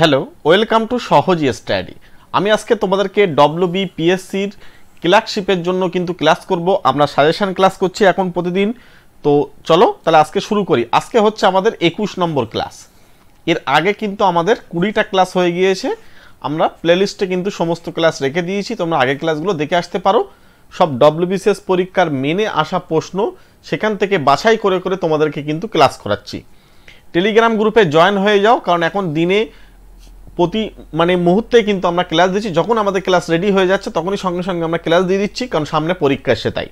Hello welcome to Sahaj study আমি আজকে তোমাদেরকে ডব্লিউ বিপিএসসির ক্লার্কশিপের জন্য কিন্তু ক্লাস করব আমরা সাজেশান ক্লাস করছি এখন প্রতিদিন তো চলো তাহলে আজকে শুরু করি আজকে হচ্ছে আমাদের একুশ নম্বর ক্লাস এর আগে কিন্তু আমাদের কুড়িটা ক্লাস হয়ে গিয়েছে আমরা প্লেলিস্টে কিন্তু সমস্ত ক্লাস রেখে দিয়েছি তোমরা আগের ক্লাসগুলো দেখে আসতে পারো সব ডব্লিউবিসিএস পরীক্ষার মেনে আসা প্রশ্ন সেখান থেকে বাছাই করে করে তোমাদেরকে কিন্তু ক্লাস করাচ্ছি টেলিগ্রাম গ্রুপে জয়েন হয়ে যাও কারণ এখন দিনে প্রতি মানে মুহূর্তে কিন্তু আমরা ক্লাস দিচ্ছি যখন আমাদের ক্লাস রেডি হয়ে যাচ্ছে তখনই সঙ্গে সঙ্গে আমরা ক্লাস দিয়ে দিচ্ছি কারণ সামনে পরীক্ষা সে তাই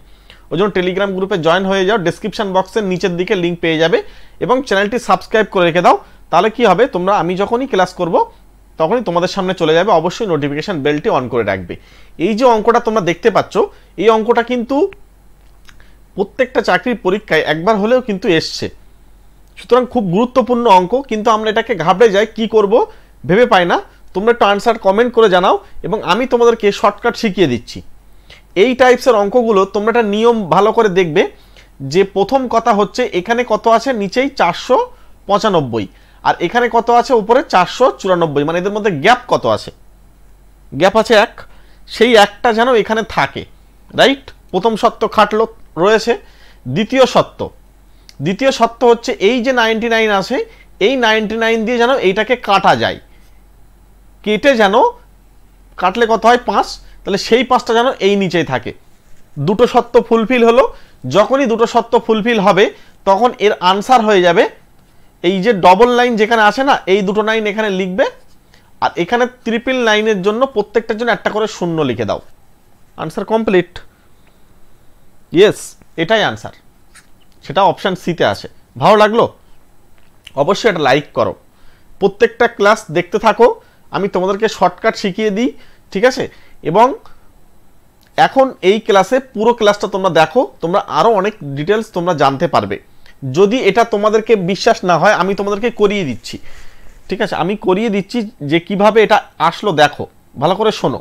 ওই জন্য টেলিগ্রাম গ্রুপে জয়েন হয়ে যাও ডিসক্রিপশান বক্সের নিচের দিকে লিঙ্ক পেয়ে যাবে এবং চ্যানেলটি সাবস্ক্রাইব করে রেখে দাও তাহলে কি হবে তোমরা আমি যখনই ক্লাস করব তখনই তোমাদের সামনে চলে যাবে অবশ্যই নোটিফিকেশান বেলটি অন করে রাখবে এই যে অঙ্কটা তোমরা দেখতে পাচ্ছ এই অঙ্কটা কিন্তু প্রত্যেকটা চাকরির পরীক্ষায় একবার হলেও কিন্তু এসছে সুতরাং খুব গুরুত্বপূর্ণ অঙ্ক কিন্তু আমরা এটাকে ঘাবড়ে যাই কি করব ভেবে পাই না তোমরা একটু আনসার কমেন্ট করে জানাও এবং আমি তোমাদেরকে শর্টকাট শিখিয়ে দিচ্ছি এই টাইপসের অঙ্কগুলো তোমরা একটা নিয়ম ভালো করে দেখবে যে প্রথম কথা হচ্ছে এখানে কত আছে নিচেই চারশো পঁচানব্বই আর এখানে কত আছে উপরে চারশো চুরানব্বই মানে এদের মধ্যে গ্যাপ কত আছে গ্যাপ আছে এক সেই একটা যেন এখানে থাকে রাইট প্রথম সত্য খাটলো রয়েছে দ্বিতীয় সত্য দ্বিতীয় সত্য হচ্ছে এই যে নাইনটি নাইন আছে এই নাইনটি নাইন দিয়ে যেন এইটাকে কাটা যায় কেটে যেন কাটলে কত হয় পাঁচ তাহলে সেই পাঁচটা যেন এই নিচেই থাকে দুটো সত্য ফুলফিল হলো যখনই দুটো সত্য ফুলফিল হবে তখন এর আনসার হয়ে যাবে এই যে ডবল লাইন যেখানে আসে না এই দুটো লাইন এখানে লিখবে আর এখানে ত্রিপিল লাইনের জন্য প্রত্যেকটার জন্য একটা করে শূন্য লিখে দাও আনসার কমপ্লিট ইয়েস এটাই আনসার সেটা অপশান সিতে আসে ভালো লাগলো অবশ্যই এটা লাইক করো প্রত্যেকটা ক্লাস দেখতে থাকো আমি তোমাদেরকে শর্টকাট শিখিয়ে দিই ঠিক আছে এবং এখন এই ক্লাসে পুরো ক্লাসটা তোমরা দেখো তোমরা আরও অনেক ডিটেলস তোমরা জানতে পারবে যদি এটা তোমাদেরকে বিশ্বাস না হয় আমি তোমাদেরকে করিয়ে দিচ্ছি ঠিক আছে আমি করিয়ে দিচ্ছি যে কিভাবে এটা আসলো দেখো ভালো করে শোনো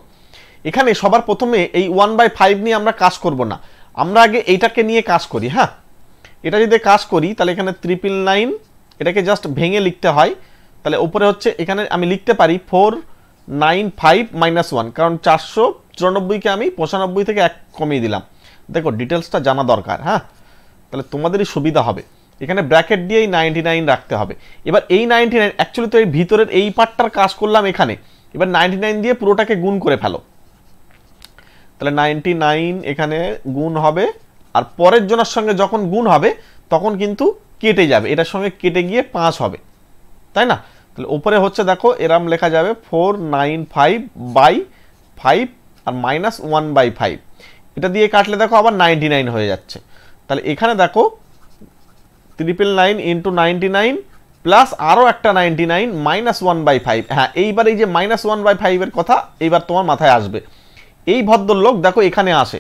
এখানে সবার প্রথমে এই ওয়ান বাই ফাইভ নিয়ে আমরা কাজ করব না আমরা আগে এইটাকে নিয়ে কাজ করি হ্যাঁ এটা যদি কাজ করি তাহলে এখানে ট্রিপল নাইন এটাকে জাস্ট ভেঙে লিখতে হয় তাহলে উপরে হচ্ছে এখানে আমি লিখতে পারি four nine five minus one কারণ চারশো চুরানব্বইকে আমি পঁচানব্বই থেকে এক কমিয়ে দিলাম দেখো ডিটেলসটা জানা দরকার হ্যাঁ তাহলে তোমাদেরই সুবিধা হবে এখানে ব্র্যাকেট দিয়েই নাইনটি নাইন রাখতে হবে এবার এই নাইনটি নাইন অ্যাকচুয়ালি তো এই ভিতরের এই পার্টটার কাজ করলাম এখানে এবার নাইনটি নাইন দিয়ে পুরোটাকে গুণ করে ফেলো তাহলে নাইনটি নাইন এখানে গুণ হবে আর পরের জনের সঙ্গে যখন গুণ হবে তখন কিন্তু কেটে যাবে এটার সঙ্গে কেটে গিয়ে পাঁচ হবে তাই না তাহলে ওপরে হচ্ছে দেখো এরাম লেখা যাবে four nine five by five আর মাইনাস ওয়ান বাই ফাইভ এটা দিয়ে কাটলে দেখো আবার নাইনটি নাইন হয়ে যাচ্ছে তাহলে এখানে দেখো triple nine into ninety nine plus আরও একটা ninety nine minus one by five হ্যাঁ এইবার এই যে মাইনাস ওয়ান বাই ফাইভের কথা এইবার তোমার মাথায় আসবে এই ভদ্রলোক দেখো এখানে আসে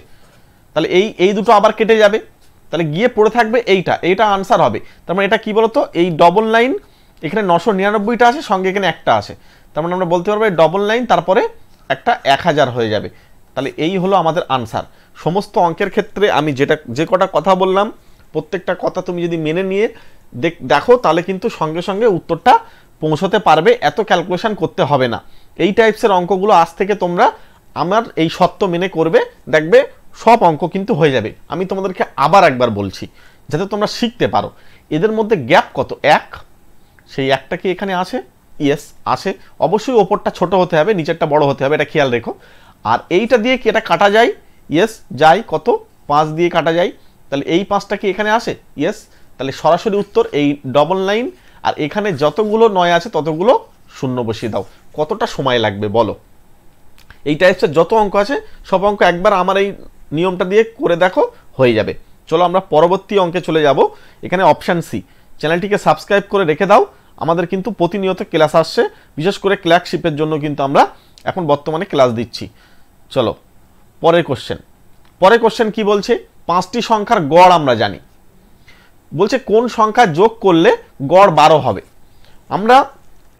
তাহলে এই এই দুটো আবার কেটে যাবে তাহলে গিয়ে পড়ে থাকবে এইটা এইটা আনসার হবে তার মানে এটা কি বলতো এই ডবল নাইন এখানে নশো নিরানব্বইটা আছে সঙ্গে এখানে একটা আছে তার মানে আমরা বলতে পারবো ডবল নাইন তারপরে একটা এক হাজার হয়ে যাবে তাহলে এই হলো আমাদের আনসার সমস্ত অঙ্কের ক্ষেত্রে আমি যেটা যে কটা কথা বললাম প্রত্যেকটা কথা তুমি যদি মেনে নিয়ে দেখো তাহলে কিন্তু সঙ্গে সঙ্গে উত্তরটা পৌঁছতে পারবে এত ক্যালকুলেশান করতে হবে না এই টাইপসের অঙ্কগুলো আজ থেকে তোমরা আমার এই সত্য মেনে করবে দেখবে সব অঙ্ক কিন্তু হয়ে যাবে আমি তোমাদেরকে আবার একবার বলছি যাতে তোমরা শিখতে পারো এদের মধ্যে গ্যাপ কত এক সেই একটা কি এখানে আছে ইয়েস আছে অবশ্যই ওপরটা ছোট হতে হবে নিচেরটা বড় হতে হবে এটা খেয়াল রেখো আর এইটা দিয়ে কি এটা কাটা যায় ইয়েস যায় কত পাঁচ দিয়ে কাটা যায় তাহলে এই পাঁচটা কি এখানে আসে ইয়েস তাহলে সরাসরি উত্তর এই ডবল লাইন আর এখানে যতগুলো নয় আছে ততগুলো শূন্য বসিয়ে দাও কতটা সময় লাগবে বলো এই টাইপসের যত অঙ্ক আছে সব অঙ্ক একবার আমার এই নিয়মটা দিয়ে করে দেখো হয়ে যাবে চলো আমরা পরবর্তী অঙ্কে চলে যাব এখানে অপশান সি চ্যানেলটিকে সাবস্ক্রাইব করে রেখে দাও আমাদের কিন্তু প্রতিনিয়ত ক্লাস আসছে বিশেষ করে ক্ল্যাকশিপের জন্য কিন্তু আমরা এখন বর্তমানে ক্লাস দিচ্ছি চলো পরের কোশ্চেন পরের কোশ্চেন কি বলছে পাঁচটি সংখ্যার গড় আমরা জানি বলছে কোন সংখ্যা যোগ করলে গড় বারো হবে আমরা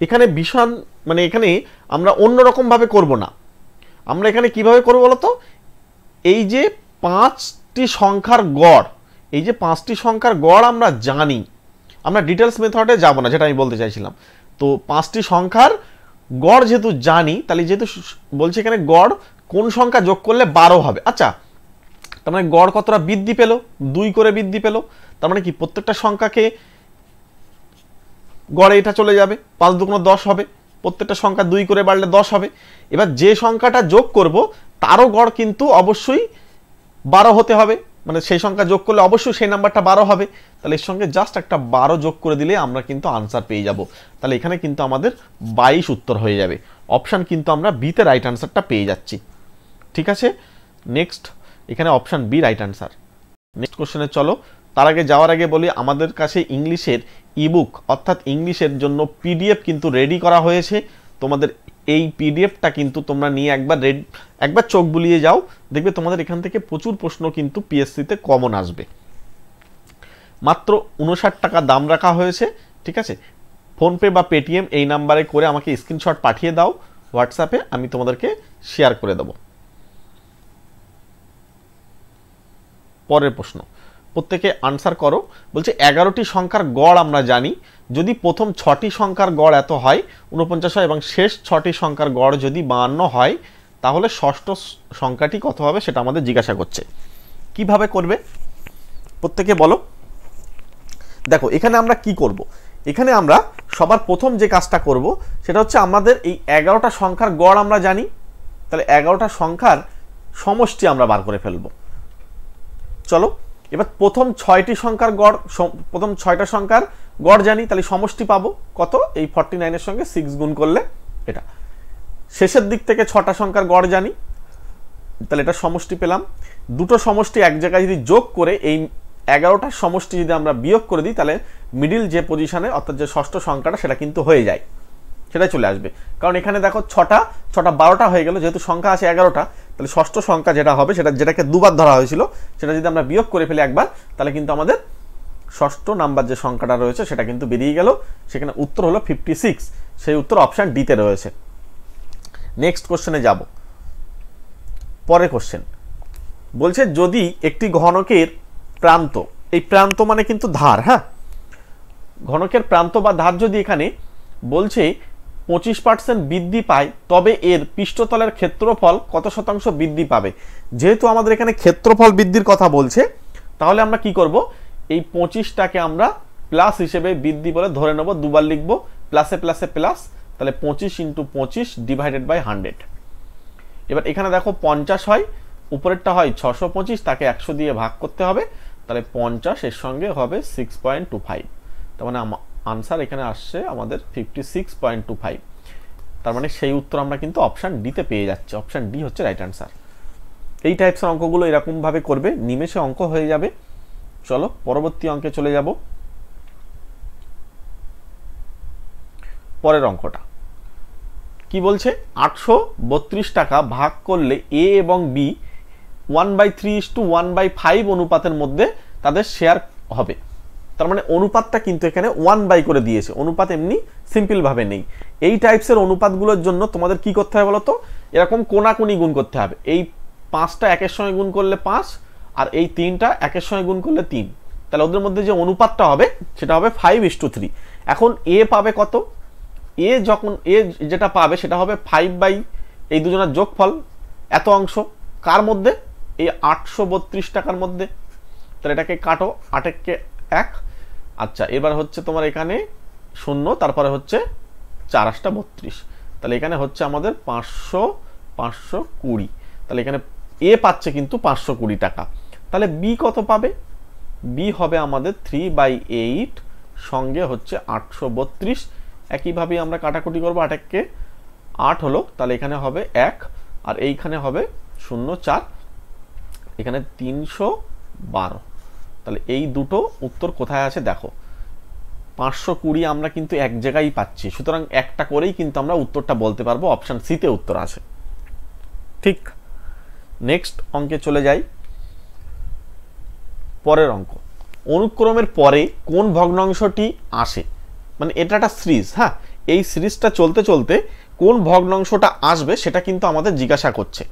এখানে ভীষণ মানে এখানে আমরা অন্যরকমভাবে করব না আমরা এখানে কিভাবে করবো বলতো এই যে পাঁচটি সংখ্যার গড় এই যে পাঁচটি সংখ্যার গড় আমরা জানি আমরা ডিটেলস মেথডে যাব না যেটা আমি বলতে চাইছিলাম তো পাঁচটি সংখ্যার গড় যেহেতু জানি তাহলে যেহেতু বলছি এখানে গড় কোন সংখ্যা যোগ করলে বারো হবে আচ্ছা তার মানে গড় কতটা বৃদ্ধি পেল দুই করে বৃদ্ধি পেল তার মানে কি প্রত্যেকটা সংখ্যাকে গড়ে এটা চলে যাবে পাঁচ দুগুণো দশ হবে প্রত্যেকটা সংখ্যা দুই করে বাড়লে দশ হবে এবার যে সংখ্যাটা যোগ করব তারও গড় কিন্তু অবশ্যই বারো হতে হবে মানে সেই সংখ্যা যোগ করলে অবশ্যই সেই নাম্বারটা বারো হবে তাহলে এর সঙ্গে জাস্ট একটা বারো যোগ করে দিলে আমরা কিন্তু আনসার পেয়ে যাব তাহলে এখানে কিন্তু আমাদের বাইশ উত্তর হয়ে যাবে অপশান কিন্তু আমরা বিতে রাইট আনসারটা পেয়ে যাচ্ছি ঠিক আছে নেক্সট এখানে option B right answer next কোশ্চেনে চলো তার আগে যাওয়ার আগে বলি আমাদের কাছে ইংলিশের ইবুক অর্থাৎ ইংলিশের জন্য পিডিএফ কিন্তু রেডি করা হয়েছে তোমাদের এই পিডিএফটা কিন্তু তোমরা নিয়ে একবার রেড একবার চোখ বুলিয়ে যাও দেখবে তোমাদের এখান থেকে প্রচুর প্রশ্ন কিন্তু পিএসসিতে কমন আসবে মাত্র উনষাট টাকা দাম রাখা হয়েছে ঠিক আছে ফোনপে বা পেটিএম এই নাম্বারে করে আমাকে স্ক্রিনশট পাঠিয়ে দাও হোয়াটসঅ্যাপে আমি তোমাদেরকে শেয়ার করে দেব পরের প্রশ্ন প্রত্যেকে আনসার করো বলছে এগারোটি সংখ্যার গড় আমরা জানি যদি প্রথম ছটি সংখ্যার গড় এত হয় উনপঞ্চাশ হয় এবং শেষ ছটি সংখ্যার গড় যদি বাহান্ন হয় তাহলে ষষ্ঠ সংখ্যাটি কত হবে সেটা আমাদের জিজ্ঞাসা করছে কিভাবে করবে প্রত্যেকে বলো দেখো এখানে আমরা কি করব। এখানে আমরা সবার প্রথম যে কাজটা করব সেটা হচ্ছে আমাদের এই এগারোটা সংখ্যার গড় আমরা জানি তাহলে এগারোটা সংখ্যার সমষ্টি আমরা বার করে ফেলব চলো এবার প্রথম ছয়টি সংখ্যার গড় প্রথম ছয়টা সংখ্যার গড় জানি তাহলে সমষ্টি পাবো কত এই ফর্টি নাইনের সঙ্গে সিক্স গুণ করলে এটা শেষের দিক থেকে ছটা সংখ্যার গড় জানি তাহলে এটা সমষ্টি পেলাম দুটো সমষ্টি এক জায়গায় যদি যোগ করে এই এগারোটার সমষ্টি যদি আমরা বিয়োগ করে দিই তাহলে মিডিল যে পজিশানে অর্থাৎ যে ষষ্ঠ সংখ্যাটা সেটা কিন্তু হয়ে যায় সেটা চলে আসবে কারণ এখানে দেখো ছটা ছটা বারোটা হয়ে গেল যেহেতু সংখ্যা আছে এগারোটা তাহলে ষষ্ঠ সংখ্যা যেটা হবে সেটা যেটাকে দুবার ধরা হয়েছিল সেটা যদি আমরা বিয়োগ করে ফেলি একবার তাহলে কিন্তু আমাদের ষষ্ঠ নাম্বার যে সংখ্যাটা রয়েছে সেটা কিন্তু বেরিয়ে গেল সেখানে উত্তর হলো ফিফটি সিক্স সেই উত্তর অপশান ডিতে রয়েছে নেক্সট কোশ্চেনে যাব পরে কোশ্চেন বলছে যদি একটি ঘনকের প্রান্ত এই প্রান্ত মানে কিন্তু ধার হ্যাঁ ঘনকের প্রান্ত বা ধার যদি এখানে বলছে পঁচিশ পার্সেন্ট বৃদ্ধি পায় তবে এর পৃষ্ঠতলের ক্ষেত্রফল কত শতাংশ বৃদ্ধি পাবে যেহেতু আমাদের এখানে ক্ষেত্রফল বৃদ্ধির কথা বলছে তাহলে আমরা কি করব এই পঁচিশটাকে আমরা প্লাস হিসেবে বৃদ্ধি বলে ধরে নেব দুবার লিখব প্লাসে প্লাসে প্লাস তাহলে পঁচিশ ইন্টু পঁচিশ ডিভাইডেড বাই হান্ড্রেড এবার এখানে দেখো পঞ্চাশ হয় উপরেরটা হয় ছশো পঁচিশ তাকে একশো দিয়ে ভাগ করতে হবে তাহলে পঞ্চাশ এর সঙ্গে হবে সিক্স পয়েন্ট টু ফাইভ তার মানে আনসার এখানে আসছে আমাদের fifty six point two five তার মানে সেই উত্তর আমরা কিন্তু অপশান ডিতে পেয়ে যাচ্ছি অপশান ডি হচ্ছে রাইট আনসার এই টাইপসের অঙ্কগুলো এরকমভাবে করবে নিমেষে অঙ্ক হয়ে যাবে চলো পরবর্তী অঙ্কে চলে যাব পরের অঙ্কটা কি বলছে আটশো টাকা ভাগ করলে এ এবং B one by three is two one by five অনুপাতের মধ্যে তাদের শেয়ার হবে তার মানে অনুপাতটা কিন্তু এখানে ওয়ান বাই করে দিয়েছে অনুপাত এমনি সিম্পলভাবে নেই এই টাইপসের অনুপাতগুলোর জন্য তোমাদের কি করতে হবে বলতো এরকম কোনাকুনি গুণ করতে হবে এই পাঁচটা একের সঙ্গে গুণ করলে পাঁচ আর এই তিনটা একের সঙ্গে গুণ করলে তিন তাহলে ওদের মধ্যে যে অনুপাতটা হবে সেটা হবে ফাইভ ইস টু থ্রি এখন এ পাবে কত এ যখন এ যেটা পাবে সেটা হবে ফাইভ বাই এই দুজনের যোগফল এত অংশ কার মধ্যে এই আটশো বত্রিশ টাকার মধ্যে তাহলে এটাকে কাটো আটেককে এক আচ্ছা এবার হচ্ছে তোমার এখানে শূন্য তারপরে হচ্ছে চার আশটা বত্রিশ তাহলে এখানে হচ্ছে আমাদের পাঁচশো পাঁচশো কুড়ি তাহলে এখানে এ পাচ্ছে কিন্তু পাঁচশো কুড়ি টাকা তাহলে বি কত পাবে বি হবে আমাদের থ্রি বাই এইট সঙ্গে হচ্ছে আটশো বত্রিশ একইভাবে আমরা কাটাকুটি করবো আটাককে আট হলো তাহলে এখানে হবে এক আর এইখানে হবে শূন্য চার এখানে তিনশো বারো তাহলে এই দুটো উত্তর কোথায় আছে দেখো পাঁচশো কুড়ি আমরা কিন্তু এক জায়গায় পাচ্ছি সুতরাং একটা করেই কিন্তু আমরা উত্তরটা বলতে পারবো অপশান সিতে উত্তর আছে ঠিক নেক্সট অঙ্কে চলে যাই পরের অঙ্ক অনুক্রমের পরে কোন ভগ্নাংশটি আসে মানে এটা একটা সিরিজ হ্যাঁ এই সিরিজটা চলতে চলতে কোন ভগ্নাংশটা আসবে সেটা কিন্তু আমাদের জিজ্ঞাসা করছে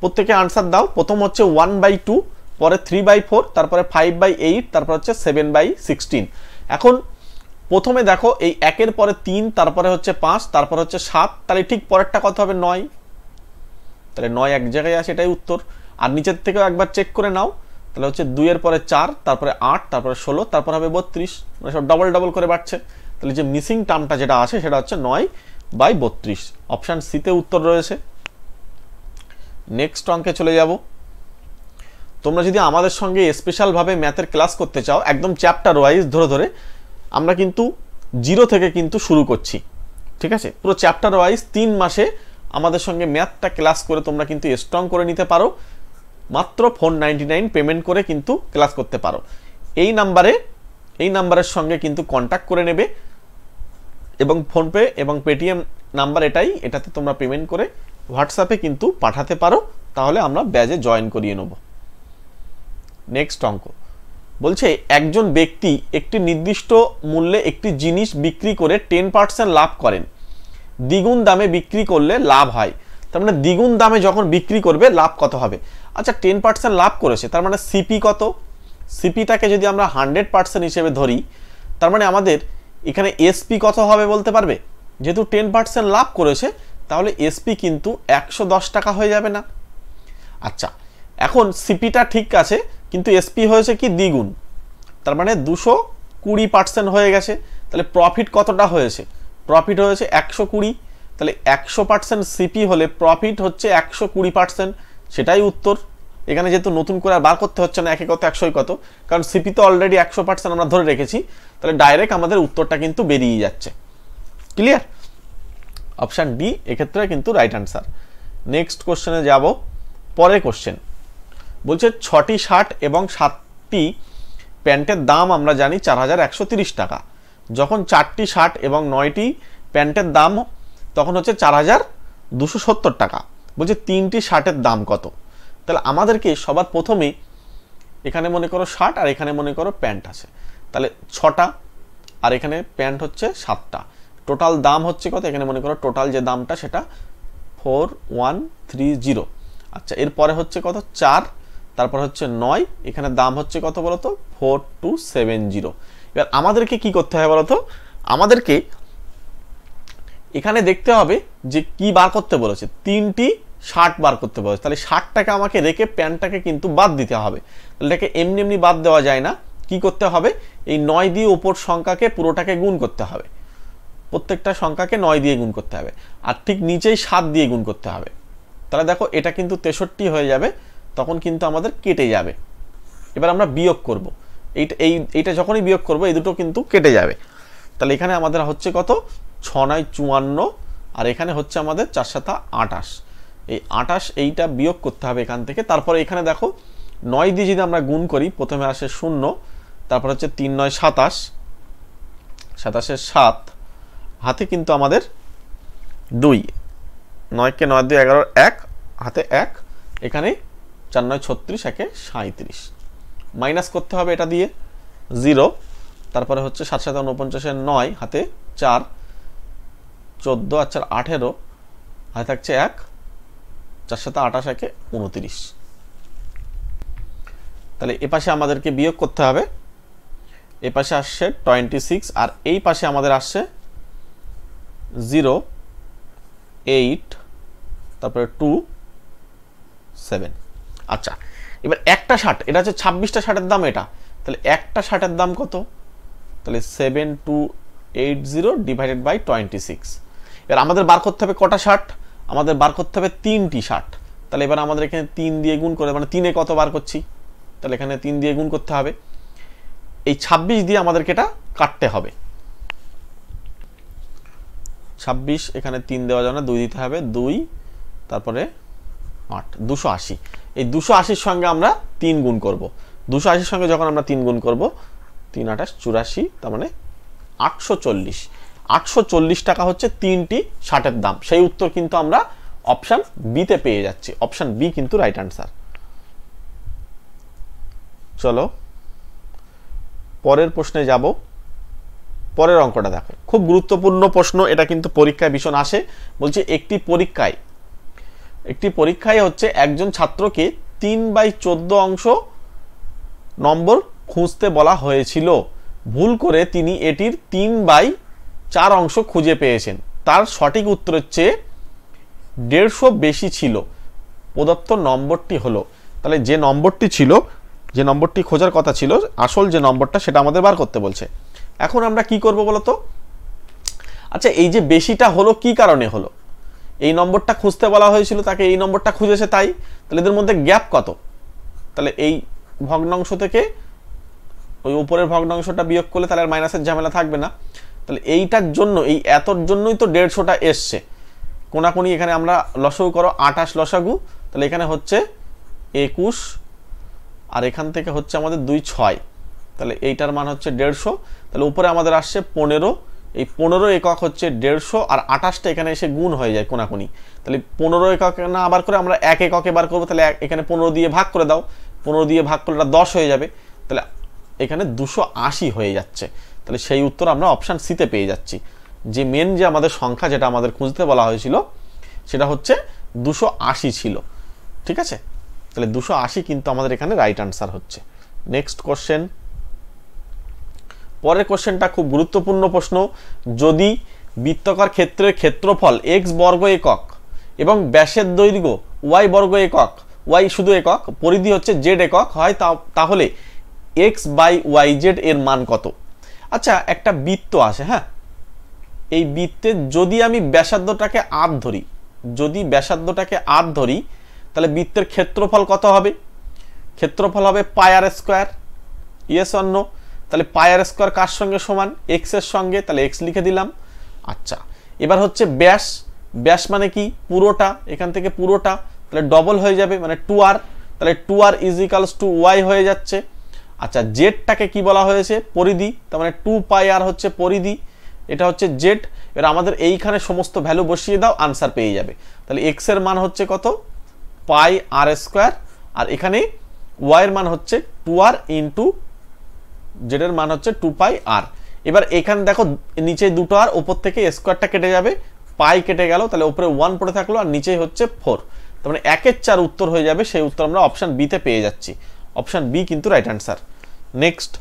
প্রত্যেকে আনসার দাও প্রথম হচ্ছে ওয়ান বাই টু পরে থ্রি বাই ফোর তারপরে ফাইভ বাই এইট তারপর হচ্ছে সেভেন বাই সিক্সটিন এখন প্রথমে দেখো এই একের পরে তিন তারপরে হচ্ছে পাঁচ তারপর হচ্ছে সাত তাহলে ঠিক পরেরটা কত হবে নয় তাহলে নয় এক জায়গায় আছে এটাই উত্তর আর নিচের থেকেও একবার চেক করে নাও তাহলে হচ্ছে দুইয়ের পরে চার তারপরে আট তারপরে ষোলো তারপর হবে বত্রিশ মানে সব ডবল ডবল করে বাড়ছে তাহলে যে মিসিং টার্মটা যেটা আছে সেটা হচ্ছে নয় বাই বত্রিশ অপশান সিতে উত্তর রয়েছে নেক্সট অঙ্কে চলে যাব তোমরা যদি আমাদের সঙ্গে স্পেশালভাবে ম্যাথের ক্লাস করতে চাও একদম চ্যাপ্টার ওয়াইজ ধরে ধরে আমরা কিন্তু জিরো থেকে কিন্তু শুরু করছি ঠিক আছে পুরো চ্যাপ্টার ওয়াইজ তিন মাসে আমাদের সঙ্গে ম্যাথটা ক্লাস করে তোমরা কিন্তু স্ট্রং করে নিতে পারো মাত্র ফোর নাইনটি নাইন পেমেন্ট করে কিন্তু ক্লাস করতে পারো এই নাম্বারে এই নাম্বারের সঙ্গে কিন্তু কন্ট্যাক্ট করে নেবে এবং ফোনপে এবং পেটিএম নাম্বার এটাই এটাতে তোমরা পেমেন্ট করে হোয়াটসঅ্যাপে কিন্তু পাঠাতে পারো তাহলে আমরা ব্যাজে জয়েন করিয়ে নেবো নেক্সট অঙ্ক বলছে একজন ব্যক্তি একটি নির্দিষ্ট মূল্যে একটি জিনিস বিক্রি করে টেন পার্সেন্ট লাভ করেন দ্বিগুণ দামে বিক্রি করলে লাভ হয় তার মানে দ্বিগুণ দামে যখন বিক্রি করবে লাভ কত হবে আচ্ছা টেন পার্সেন্ট লাভ করেছে তার মানে সিপি কত সিপিটাকে যদি আমরা হান্ড্রেড পার্সেন্ট হিসেবে ধরি তার মানে আমাদের এখানে এসপি কত হবে বলতে পারবে যেহেতু টেন পার্সেন্ট লাভ করেছে তাহলে এসপি কিন্তু একশো টাকা হয়ে যাবে না আচ্ছা এখন সিপিটা ঠিক আছে কিন্তু এসপি হয়েছে কি দ্বিগুণ তার মানে দুশো কুড়ি পার্সেন্ট হয়ে গেছে তাহলে প্রফিট কতটা হয়েছে প্রফিট হয়েছে একশো কুড়ি তাহলে একশো পার্সেন্ট সিপি হলে প্রফিট হচ্ছে একশো কুড়ি পার্সেন্ট সেটাই উত্তর এখানে যেহেতু নতুন করে আর বার করতে হচ্ছে না একে কত একশোই কত কারণ সিপি তো অলরেডি একশো পার্সেন্ট আমরা ধরে রেখেছি তাহলে ডাইরেক্ট আমাদের উত্তরটা কিন্তু বেরিয়ে যাচ্ছে ক্লিয়ার অপশান ডি এক্ষেত্রে কিন্তু রাইট আনসার নেক্সট কোশ্চেনে যাব পরে কোশ্চেন বলছে ছটি শার্ট এবং সাতটি প্যান্টের দাম আমরা জানি চার হাজার একশো তিরিশ টাকা যখন চারটি শার্ট এবং নয়টি প্যান্টের দাম তখন হচ্ছে চার হাজার দুশো সত্তর টাকা বলছে তিনটি শার্টের দাম কত তাহলে আমাদেরকে সবার প্রথমে এখানে মনে করো শার্ট আর এখানে মনে করো প্যান্ট আছে তাহলে ছটা আর এখানে প্যান্ট হচ্ছে সাতটা টোটাল দাম হচ্ছে কত এখানে মনে করো টোটাল যে দামটা সেটা ফোর ওয়ান থ্রি জিরো আচ্ছা এরপরে হচ্ছে কত চার তারপর হচ্ছে নয় এখানে দাম হচ্ছে কত বলতো ফোর টু সেভেন জিরো এবার আমাদেরকে কি করতে হবে বলতো আমাদেরকে এখানে দেখতে হবে যে কি বার করতে বলেছে তিনটি ষাট বার করতে বলেছে তাহলে ষাটটাকে আমাকে রেখে প্যান্টটাকে কিন্তু বাদ দিতে হবে তাহলে এটাকে এমনি এমনি বাদ দেওয়া যায় না কি করতে হবে এই নয় দিয়ে ওপর সংখ্যাকে পুরোটাকে গুণ করতে হবে প্রত্যেকটা সংখ্যাকে নয় দিয়ে গুণ করতে হবে আর ঠিক নিচেই সাত দিয়ে গুণ করতে হবে তাহলে দেখো এটা কিন্তু তেষট্টি হয়ে যাবে তখন কিন্তু আমাদের কেটে যাবে এবার আমরা বিয়োগ করব এইটা এই এইটা যখনই বিয়োগ করব এই দুটো কিন্তু কেটে যাবে তাহলে এখানে আমাদের হচ্ছে কত ছ নয় চুয়ান্ন আর এখানে হচ্ছে আমাদের চার সাতা আটাশ এই আটাশ এইটা বিয়োগ করতে হবে এখান থেকে তারপরে এখানে দেখো নয় দিয়ে যদি আমরা গুণ করি প্রথমে আসে শূন্য তারপর হচ্ছে তিন নয় সাতাশ সাতাশের সাত হাতে কিন্তু আমাদের দুই নয়কে নয় দুই এগারোর এক হাতে এক এখানে চার নয় ছত্রিশ একে সাঁত্রিশ মাইনাস করতে হবে এটা দিয়ে জিরো তারপরে হচ্ছে সাত সাত উনপঞ্চাশের নয় হাতে চার চোদ্দো আর আচ্ছা, চার আঠেরো হাতে থাকছে এক চার সাথে আঠাশ একে উনতিরিশ তাহলে এপাশে আমাদেরকে বিয়োগ করতে হবে এপাশে আসছে টোয়েন্টি সিক্স আর এই পাশে আমাদের আসছে জিরো এইট তারপরে টু সেভেন আচ্ছা এবার একটা শার্ট এটা হচ্ছে ছাব্বিশটা শার্টের দাম এটা তাহলে একটা শার্টের দাম কত তাহলে seven two eight zero divided by twenty six এবার আমাদের বার করতে হবে কটা শার্ট আমাদের বার করতে হবে তিনটি শার্ট তাহলে এবার আমাদের এখানে তিন দিয়ে গুণ করে মানে তিনে কত বার করছি তাহলে এখানে তিন দিয়ে গুণ করতে হবে এই ছাব্বিশ দিয়ে আমাদেরকে এটা কাটতে হবে ছাব্বিশ এখানে তিন দেওয়া যাবে না দুই দিতে হবে দুই তারপরে আট দুশো আশি এই দুশো আশির সঙ্গে আমরা তিন গুণ করব দুশো আশির সঙ্গে যখন আমরা তিন গুণ করব তিন আঠাশ চুরাশি তার মানে আটশো চল্লিশ আটশো চল্লিশ টাকা হচ্ছে তিনটি শার্টের দাম সেই উত্তর কিন্তু আমরা অপশান বিতে পেয়ে যাচ্ছি অপশান বি কিন্তু রাইট অ্যান্সার চলো পরের প্রশ্নে যাব পরের অঙ্কটা দেখো খুব গুরুত্বপূর্ণ প্রশ্ন এটা কিন্তু পরীক্ষায় ভীষণ আসে বলছে একটি পরীক্ষায় একটি পরীক্ষায় হচ্ছে একজন ছাত্রকে তিন বাই চোদ্দ অংশ নম্বর খুঁজতে বলা হয়েছিল ভুল করে তিনি এটির তিন বাই চার অংশ খুঁজে পেয়েছেন তার সঠিক উত্তরের চেয়ে দেড়শো বেশি ছিল প্রদত্ত নম্বরটি হলো তাহলে যে নম্বরটি ছিল যে নম্বরটি খোঁজার কথা ছিল আসল যে নম্বরটা সেটা আমাদের বার করতে বলছে এখন আমরা কি করব বলতো আচ্ছা এই যে বেশিটা হলো কি কারণে হলো এই নম্বরটা খুঁজতে বলা হয়েছিল তাকে এই নম্বরটা খুঁজেছে তাই তাহলে এদের মধ্যে গ্যাপ কত তাহলে এই ভগ্নাংশ থেকে ওই উপরের ভগ্নাংশটা বিয়োগ করলে তাহলে আর মাইনাসের ঝামেলা থাকবে না তাহলে এইটার জন্য এই এতর জন্যই তো দেড়শোটা এসছে কোনাকুনি এখানে আমরা লসাগু করো আঠাশ লসাগু তাহলে এখানে হচ্ছে একুশ আর এখান থেকে হচ্ছে আমাদের দুই ছয় তাহলে এইটার মান হচ্ছে দেড়শো তাহলে উপরে আমাদের আসছে পনেরো এই পনেরো একক হচ্ছে দেড়শো আর আঠাশটা এখানে এসে গুণ হয়ে যায় কোনাকুনি তাহলে পনেরো একক না আবার করে আমরা এক একক এবার করবো তাহলে এখানে পনেরো দিয়ে ভাগ করে দাও পনেরো দিয়ে ভাগ করলে দশ হয়ে যাবে তাহলে এখানে দুশো আশি হয়ে যাচ্ছে তাহলে সেই উত্তর আমরা অপশান সিতে পেয়ে যাচ্ছি যে মেন যে আমাদের সংখ্যা যেটা আমাদের খুঁজতে বলা হয়েছিল সেটা হচ্ছে দুশো আশি ছিল ঠিক আছে তাহলে দুশো আশি কিন্তু আমাদের এখানে রাইট আনসার হচ্ছে নেক্সট কোশ্চেন পরের কোশ্চেনটা খুব গুরুত্বপূর্ণ প্রশ্ন যদি বৃত্তকার ক্ষেত্রের ক্ষেত্রফল এক্স বর্গ একক এবং ব্যাসের দৈর্ঘ্য ওয়াই বর্গ একক ওয়াই শুধু একক পরিধি হচ্ছে জেড একক হয় তাহলে এক্স বাই ওয়াই জেড এর মান কত আচ্ছা একটা বৃত্ত আছে হ্যাঁ এই বৃত্তের যদি আমি ব্যাসার্ধটাকে আধ ধরি যদি ব্যাসার্ধটাকে আধ ধরি তাহলে বৃত্তের ক্ষেত্রফল কত হবে ক্ষেত্রফল হবে পায়ার স্কোয়ার ইয়েস অন্য তাহলে পায়ার স্কোয়ার কার সঙ্গে সমান এক্স এর সঙ্গে তাহলে এক্স লিখে দিলাম আচ্ছা এবার হচ্ছে ব্যাস ব্যাস মানে কি পুরোটা এখান থেকে পুরোটা তাহলে ডবল হয়ে যাবে মানে টু আর তাহলে two R equals two Y হয়ে যাচ্ছে আচ্ছা জেডটাকে কি বলা হয়েছে পরিধি তার মানে টু পাই আর হচ্ছে পরিধি এটা হচ্ছে জেড এবার আমাদের এইখানে সমস্ত ভ্যালু বসিয়ে দাও আনসার পেয়ে যাবে তাহলে এক্স এর মান হচ্ছে কত পাই আর স্কোয়ার আর এখানে ওয়াইয়ের মান হচ্ছে টু আর ইন্টু যেটার মান হচ্ছে টু পাই আর এবার এখানে দেখো নিচে দুটো আর ওপর থেকে স্কোয়ারটা কেটে যাবে পাই কেটে গেল তাহলে ওপরে ওয়ান পড়ে থাকলো আর নিচে হচ্ছে ফোর তার মানে একের চার উত্তর হয়ে যাবে সেই উত্তর আমরা অপশান বিতে পেয়ে যাচ্ছি অপশান বি কিন্তু রাইট অ্যান্সার নেক্সট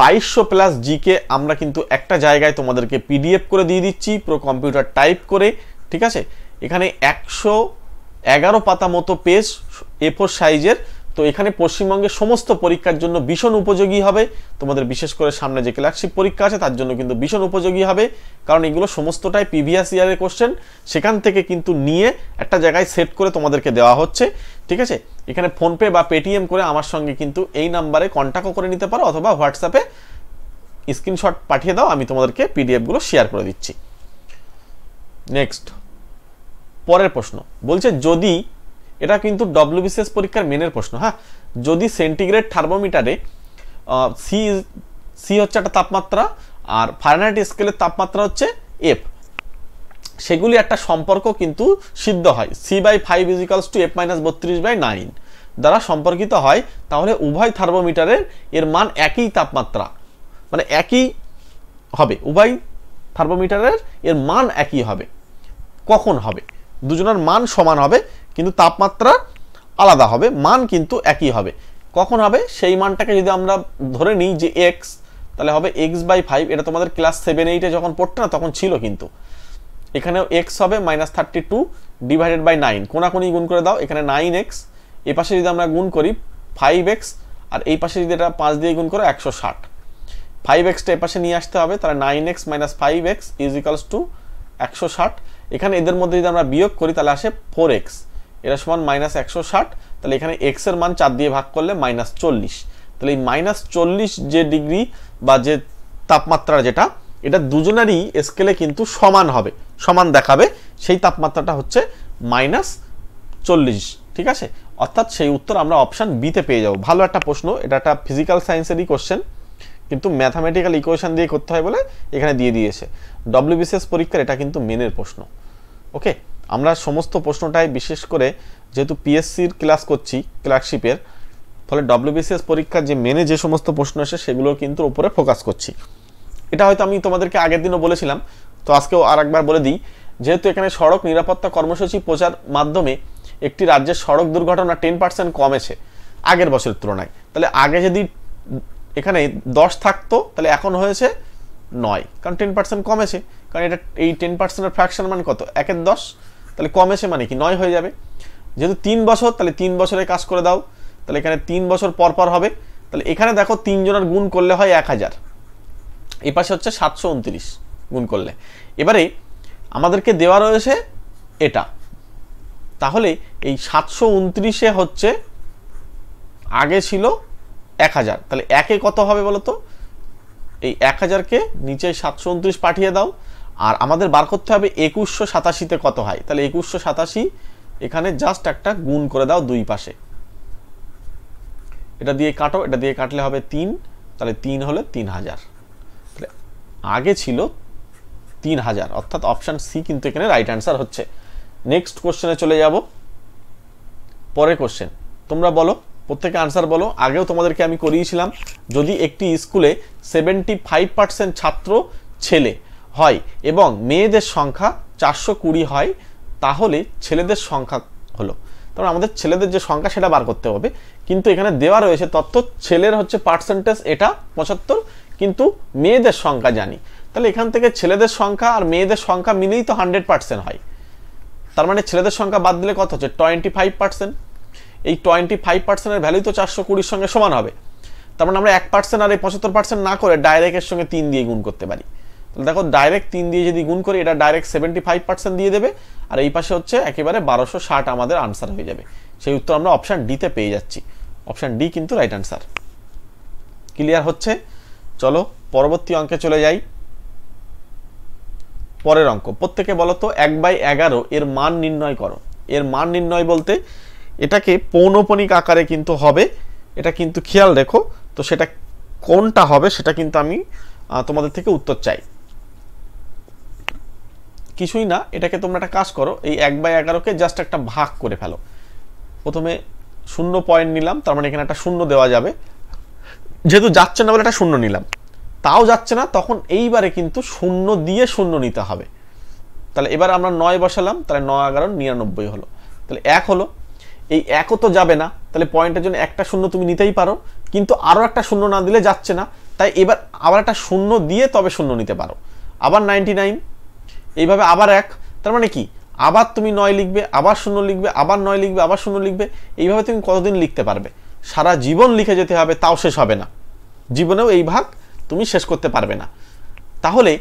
বাইশশো প্লাস জিকে আমরা কিন্তু একটা জায়গায় তোমাদেরকে পিডিএফ করে দিয়ে দিচ্ছি পুরো কম্পিউটার টাইপ করে ঠিক আছে এখানে একশো এগারো পাতা মতো পেজ এ ফোর সাইজের তো এখানে পশ্চিমবঙ্গের সমস্ত পরীক্ষার জন্য ভীষণ উপযোগী হবে তোমাদের বিশেষ করে সামনে যে ক্লার্কশিপ পরীক্ষা আছে তার জন্য কিন্তু ভীষণ উপযোগী হবে কারণ এগুলো সমস্তটাই প্রিভিয়াস ইয়ারের কোশ্চেন সেখান থেকে কিন্তু নিয়ে একটা জায়গায় সেট করে তোমাদেরকে দেওয়া হচ্ছে ঠিক আছে এখানে ফোনপে বা পেটিএম করে আমার সঙ্গে কিন্তু এই নাম্বারে কন্ট্যাক্টও করে নিতে পারো অথবা হোয়াটসঅ্যাপে স্ক্রিনশট পাঠিয়ে দাও আমি তোমাদেরকে পিডিএফগুলো শেয়ার করে দিচ্ছি নেক্সট পরের প্রশ্ন বলছে যদি এটা কিন্তু বিসিএস পরীক্ষার মেনের প্রশ্ন হ্যাঁ যদি সেন্টিগ্রেড থার্মোমিটারে সি সি হচ্ছে একটা তাপমাত্রা আর ফারেনাইট স্কেলের তাপমাত্রা হচ্ছে এফ সেগুলি একটা সম্পর্ক কিন্তু সিদ্ধ হয় C by five equals to F minus বত্রিশ বাই নাইন দ্বারা সম্পর্কিত হয় তাহলে উভয় থার্মোমিটারের এর মান একই তাপমাত্রা মানে একই হবে উভয় থার্মোমিটারের এর মান একই হবে কখন হবে দুজনের মান সমান হবে কিন্তু তাপমাত্রা আলাদা হবে মান কিন্তু একই হবে কখন হবে সেই মানটাকে যদি আমরা ধরে নিই যে এক্স তাহলে হবে এক্স বাই ফাইভ এটা তোমাদের ক্লাস সেভেন এইটে যখন পড়তো না তখন ছিল কিন্তু এখানেও এক্স হবে minus thirty two divided by nine কোনাকুনি গুণ করে দাও এখানে নাইন এক্স এ পাশে যদি আমরা গুণ করি ফাইভ এক্স আর এই পাশে যদি এটা পাঁচ দিয়ে গুণ করো একশো ষাট ফাইভ এক্সটা এ পাশে নিয়ে আসতে হবে তাহলে nine x minus five x equals to একশো ষাট এখানে এদের মধ্যে যদি আমরা বিয়োগ করি তাহলে আসে ফোর এক্স এটা সমান মাইনাস একশো ষাট তাহলে এখানে এক্স এর মান চার দিয়ে ভাগ করলে মাইনাস চল্লিশ তাহলে এই মাইনাস চল্লিশ যে ডিগ্রি বা যে তাপমাত্রা যেটা এটা দুজনেরই স্কেলে কিন্তু সমান হবে সমান দেখাবে সেই তাপমাত্রাটা হচ্ছে মাইনাস চল্লিশ ঠিক আছে অর্থাৎ সেই উত্তর আমরা অপশান বিতে পেয়ে যাবো ভালো একটা প্রশ্ন এটা একটা ফিজিক্যাল সায়েন্সেরই কোশ্চেন কিন্তু ম্যাথামেটিক্যাল ইকুয়েশন দিয়ে করতে হয় বলে এখানে দিয়ে দিয়েছে ডব্লিউবিসিএস পরীক্ষার এটা কিন্তু মেনের প্রশ্ন ওকে আমরা সমস্ত প্রশ্নটাই বিশেষ করে যেহেতু পিএসসির ক্লাস করছি ক্লার্কশিপের ফলে ডব্লিউবিসিএস পরীক্ষার যে মেনে যে সমস্ত প্রশ্ন আসে সেগুলো কিন্তু ওপরে ফোকাস করছি এটা হয়তো আমি তোমাদেরকে আগের দিনও বলেছিলাম তো আজকেও আর একবার বলে দিই যেহেতু এখানে সড়ক নিরাপত্তা কর্মসূচি প্রচার মাধ্যমে একটি রাজ্যের সড়ক দুর্ঘটনা টেন পার্সেন্ট কমেছে আগের বছরের তুলনায় তাহলে আগে যদি এখানে দশ থাকতো তাহলে এখন হয়েছে নয় কারণ টেন পার্সেন্ট কমেছে কারণ এটা এই টেন পার্সেন্টের ফ্র্যাকশন মান কত একের দশ তাহলে কমেছে মানে কি নয় হয়ে যাবে যেহেতু তিন বছর তাহলে তিন বছরে কাজ করে দাও তাহলে এখানে তিন বছর পর পর হবে তাহলে এখানে দেখো তিনজনের গুণ করলে হয় এক হাজার এ পাশে হচ্ছে সাতশো উনত্রিশ গুণ করলে এবারে আমাদেরকে দেওয়া রয়েছে এটা তাহলে এই সাতশো উনত্রিশে হচ্ছে আগে ছিল এক হাজার তাহলে একে কত হবে বলো তো এই এক হাজারকে নিচে সাতশো উনত্রিশ পাঠিয়ে দাও আর আমাদের বার করতে হবে একুশশো সাতাশিতে কত হয় তাহলে একুশশো সাতাশি এখানে জাস্ট একটা গুণ করে দাও দুই পাশে এটা দিয়ে কাটো এটা দিয়ে কাটলে হবে তিন তাহলে তিন হলে তিন হাজার তাহলে আগে ছিল তিন হাজার অর্থাৎ অপশান সি কিন্তু এখানে রাইট অ্যান্সার হচ্ছে নেক্সট কোশ্চেনে চলে যাব পরে কোশ্চেন তোমরা বলো প্রত্যেকে আনসার বলো আগেও তোমাদেরকে আমি করিয়েছিলাম যদি একটি স্কুলে সেভেন্টি ফাইভ পার্সেন্ট ছাত্র ছেলে হয় এবং মেয়েদের সংখ্যা চারশো কুড়ি হয় তাহলে ছেলেদের সংখ্যা হলো তারপর আমাদের ছেলেদের যে সংখ্যা সেটা বার করতে হবে কিন্তু এখানে দেওয়া রয়েছে তথ্য ছেলের হচ্ছে পার্সেন্টেজ এটা পঁচাত্তর কিন্তু মেয়েদের সংখ্যা জানি তাহলে এখান থেকে ছেলেদের সংখ্যা আর মেয়েদের সংখ্যা মিলেই তো হান্ড্রেড পার্সেন্ট হয় তার মানে ছেলেদের সংখ্যা বাদ দিলে কত হচ্ছে টোয়েন্টি ফাইভ পার্সেন্ট এই টোয়েন্টি ফাইভ পার্সেন্টের ভ্যালু তো চারশো কুড়ির সঙ্গে সমান হবে তার মানে আমরা এক পার্সেন্ট আর এই পঁচাত্তর পার্সেন্ট না করে ডাইরেক্টের সঙ্গে তিন দিয়ে গুণ করতে পারি তাহলে দেখো ডাইরেক্ট তিন দিয়ে যদি গুণ করি এটা ডাইরেক্ট সেভেন্টি ফাইভ পার্সেন্ট দিয়ে দেবে আর এই পাশে হচ্ছে একেবারে বারোশো ষাট আমাদের আনসার হয়ে যাবে সেই উত্তর আমরা অপশান ডিতে পেয়ে যাচ্ছি অপশান ডি কিন্তু রাইট আনসার ক্লিয়ার হচ্ছে চলো পরবর্তী অঙ্কে চলে যাই পরের অঙ্ক প্রত্যেকে বলো তো এক বাই এগারো এর মান নির্ণয় করো এর মান নির্ণয় বলতে এটাকে পৌনপণিক আকারে কিন্তু হবে এটা কিন্তু খেয়াল রেখো তো সেটা কোনটা হবে সেটা কিন্তু আমি তোমাদের থেকে উত্তর চাই কিছুই না এটাকে তোমরা একটা কাজ করো এই এক বাই এগারোকে জাস্ট একটা ভাগ করে ফেলো প্রথমে শূন্য পয়েন্ট নিলাম তার মানে এখানে একটা শূন্য দেওয়া যাবে যেহেতু যাচ্ছে না বলে একটা শূন্য নিলাম তাও যাচ্ছে না তখন এইবারে কিন্তু শূন্য দিয়ে শূন্য নিতে হবে তাহলে এবার আমরা নয় বসালাম তাহলে নয় এগারো নিরানব্বই হলো তাহলে এক হলো এই একও তো যাবে না তাহলে পয়েন্টের জন্য একটা শূন্য তুমি নিতেই পারো কিন্তু আরও একটা শূন্য না দিলে যাচ্ছে না তাই এবার আবার একটা শূন্য দিয়ে তবে শূন্য নিতে পারো আবার নাইনটি নাইন এইভাবে আবার এক তার মানে কি আবার তুমি নয় লিখবে আবার শূন্য লিখবে আবার নয় লিখবে আবার শূন্য লিখবে এইভাবে তুমি কতদিন লিখতে পারবে সারা জীবন লিখে যেতে হবে তাও শেষ হবে না জীবনেও এই ভাগ তুমি শেষ করতে পারবে না তাহলে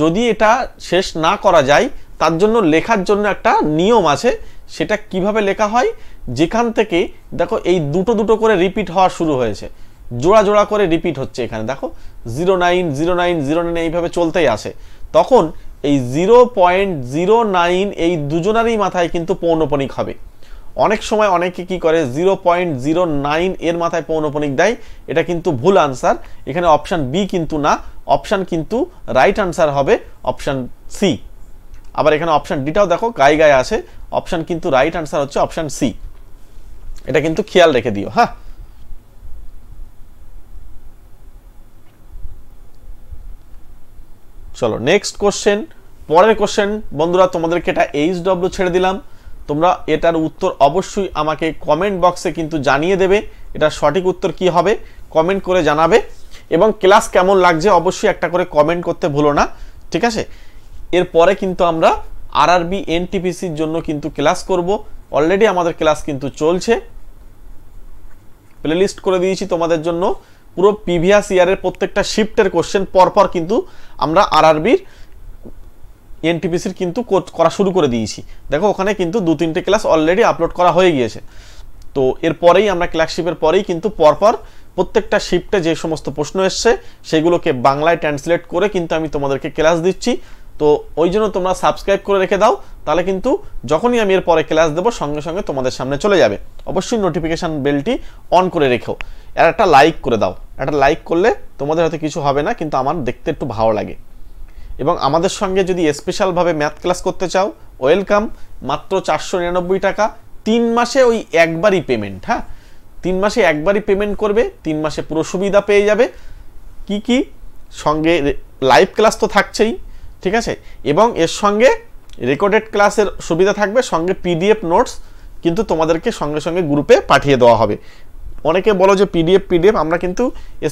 যদি এটা শেষ না করা যায় তার জন্য লেখার জন্য একটা নিয়ম আছে সেটা কিভাবে লেখা হয় যেখান থেকে দেখো এই দুটো দুটো করে রিপিট হওয়া শুরু হয়েছে জোড়া জোড়া করে রিপিট হচ্ছে এখানে দেখো zero nine zero nine zero nine এইভাবে চলতেই আসে তখন এই জিরো পয়েন্ট জিরো নাইন এই দুজনারই মাথায় কিন্তু পৌনপণিক হবে অনেক সময় অনেকে কি করে জিরো পয়েন্ট জিরো নাইন এর মাথায় পৌনপণিক দেয় এটা কিন্তু ভুল আনসার এখানে অপশান বি কিন্তু না অপশান কিন্তু রাইট আনসার হবে অপশান সি আবার এখানে অপশান ডিটাও দেখো গায়ে গায়ে আছে অপশান কিন্তু রাইট আনসার হচ্ছে অপশান সি এটা কিন্তু খেয়াল রেখে দিও হ্যাঁ চলো নেক্সট কোশ্চেন পরের কোশ্চেন বন্ধুরা তোমাদেরকে এটা এইচ ডব্লিউ ছেড়ে দিলাম তোমরা এটার উত্তর অবশ্যই আমাকে কমেন্ট বক্সে কিন্তু জানিয়ে দেবে এটা সঠিক উত্তর কি হবে কমেন্ট করে জানাবে এবং ক্লাস কেমন লাগছে অবশ্যই একটা করে কমেন্ট করতে ভুলো না ঠিক আছে এরপরে কিন্তু আমরা আর আরবি এনটিপিসির জন্য কিন্তু ক্লাস করব অলরেডি আমাদের ক্লাস কিন্তু চলছে প্লেলিস্ট করে দিয়েছি তোমাদের জন্য পুরো প্রিভিয়াস ইয়ারের প্রত্যেকটা শিফটের কোশ্চেন পরপর কিন্তু আমরা আর আরবির এনটিপিসির কিন্তু করা শুরু করে দিয়েছি দেখো ওখানে কিন্তু দু তিনটে ক্লাস অলরেডি আপলোড করা হয়ে গিয়েছে তো এরপরেই আমরা ক্লাসশিপের পরেই কিন্তু পরপর প্রত্যেকটা শিফটে যে সমস্ত প্রশ্ন এসছে সেগুলোকে বাংলায় ট্রান্সলেট করে কিন্তু আমি তোমাদেরকে ক্লাস দিচ্ছি তো ওই জন্য তোমরা সাবস্ক্রাইব করে রেখে দাও তাহলে কিন্তু যখনই আমি এরপরে ক্লাস দেবো সঙ্গে সঙ্গে তোমাদের সামনে চলে যাবে অবশ্যই নোটিফিকেশান বেলটি অন করে রেখো আর একটা লাইক করে দাও একটা লাইক করলে তোমাদের হয়তো কিছু হবে না কিন্তু আমার দেখতে একটু ভালো লাগে এবং আমাদের সঙ্গে যদি স্পেশালভাবে ম্যাথ ক্লাস করতে চাও ওয়েলকাম মাত্র চারশো নিরানব্বই টাকা তিন মাসে ওই একবারই পেমেন্ট হ্যাঁ তিন মাসে একবারই পেমেন্ট করবে তিন মাসে পুরো সুবিধা পেয়ে যাবে কি কি সঙ্গে লাইভ ক্লাস তো থাকছেই ঠিক আছে এবং এর সঙ্গে রেকর্ডেড ক্লাসের সুবিধা থাকবে সঙ্গে পিডিএফ নোটস কিন্তু তোমাদেরকে সঙ্গে সঙ্গে গ্রুপে পাঠিয়ে দেওয়া হবে অনেকে বলো যে পিডিএফ পিডিএফ আমরা কিন্তু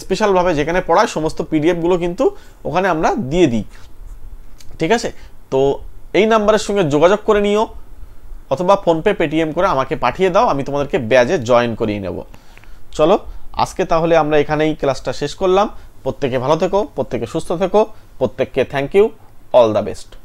স্পেশালভাবে যেখানে পড়ায় সমস্ত পিডিএফগুলো কিন্তু ওখানে আমরা দিয়ে দিই ঠিক আছে তো এই নাম্বারের সঙ্গে যোগাযোগ করে নিও অথবা ফোনপে পেটিএম করে আমাকে পাঠিয়ে দাও আমি তোমাদেরকে ব্যাজে জয়েন করিয়ে নেব চলো আজকে তাহলে আমরা এখানেই ক্লাসটা শেষ করলাম প্রত্যেকে ভালো থেকো প্রত্যেকে সুস্থ থেকো প্রত্যেককে thank you all the best